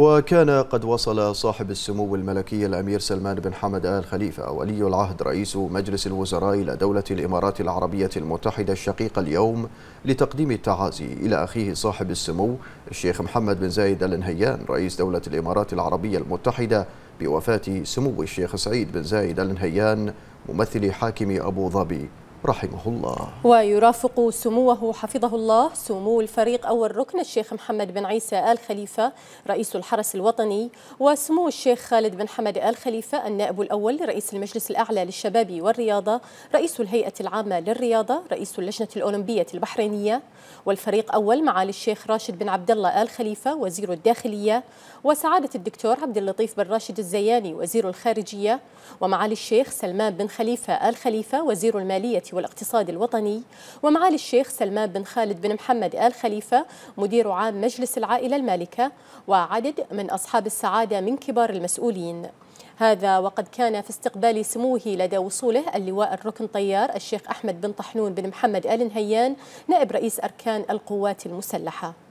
وكان قد وصل صاحب السمو الملكي الأمير سلمان بن حمد آل خليفة ولي العهد رئيس مجلس الوزراء إلى دولة الإمارات العربية المتحدة الشقيقة اليوم لتقديم التعازي إلى أخيه صاحب السمو الشيخ محمد بن زايد آل نهيان رئيس دولة الإمارات العربية المتحدة بوفاة سمو الشيخ سعيد بن زايد آل نهيان ممثل حاكم أبو ظبي رحمه الله ويرافق سموه حفظه الله سمو الفريق أول ركن الشيخ محمد بن عيسى آل خليفة رئيس الحرس الوطني وسمو الشيخ خالد بن حمد آل خليفة النائب الأول رئيس المجلس الأعلى للشباب والرياضة رئيس الهيئة العامة للرياضة رئيس اللجنة الأولمبية البحرينية والفريق أول معالي الشيخ راشد بن عبد الله آل خليفة وزير الداخلية وسعادة الدكتور عبد اللطيف بن راشد الزياني وزير الخارجية ومعالي الشيخ سلمان بن خليفة آل خليفة وزير المالية والاقتصاد الوطني ومعالي الشيخ سلمان بن خالد بن محمد آل خليفة مدير عام مجلس العائلة المالكة وعدد من أصحاب السعادة من كبار المسؤولين هذا وقد كان في استقبال سموه لدى وصوله اللواء الركن طيار الشيخ أحمد بن طحنون بن محمد آل نهيان نائب رئيس أركان القوات المسلحة